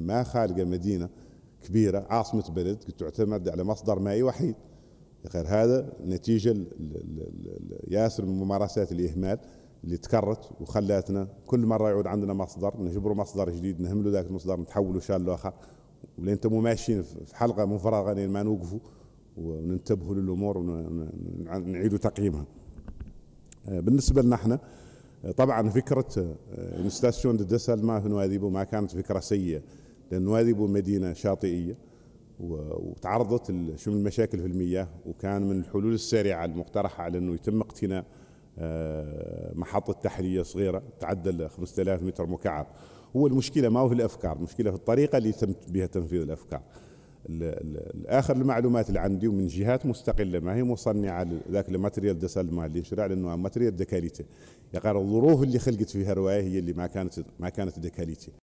ما خالقه مدينه كبيره عاصمه بلد تعتمد على مصدر مائي وحيد غير هذا نتيجه ياسر من ممارسات الاهمال اللي تكرت وخلاتنا كل مره يعود عندنا مصدر نجبروا مصدر جديد نهملوا ذاك المصدر نتحولوا شال اخر ولين تمو ماشيين في حلقه مفرغه لين ما نوقفوا وننتبهوا للامور ونعيدوا تقييمها. آه، بالنسبه لنا احنا آه، طبعا فكره آه، انستاسيون دو سلمى في نواديبو ما كانت فكره سيئه لأن هذه مدينة شاطئية وتعرضت شنو المشاكل في المياه وكان من الحلول السريعة المقترحة على أنه يتم اقتناء آه، محطة تحلية صغيرة تعدل 5000 متر مكعب هو المشكلة ما هو في الأفكار المشكلة في الطريقة اللي تم بها تنفيذ الأفكار الاخر المعلومات اللي عندي ومن جهات مستقله ما هي مصنعه ذاك الماتريال ده سلمى اللي انشرع لانه ماتريال دكاليته يقال يعني الظروف اللي خلقت فيها روايه هي اللي ما كانت ما كانت دكاليته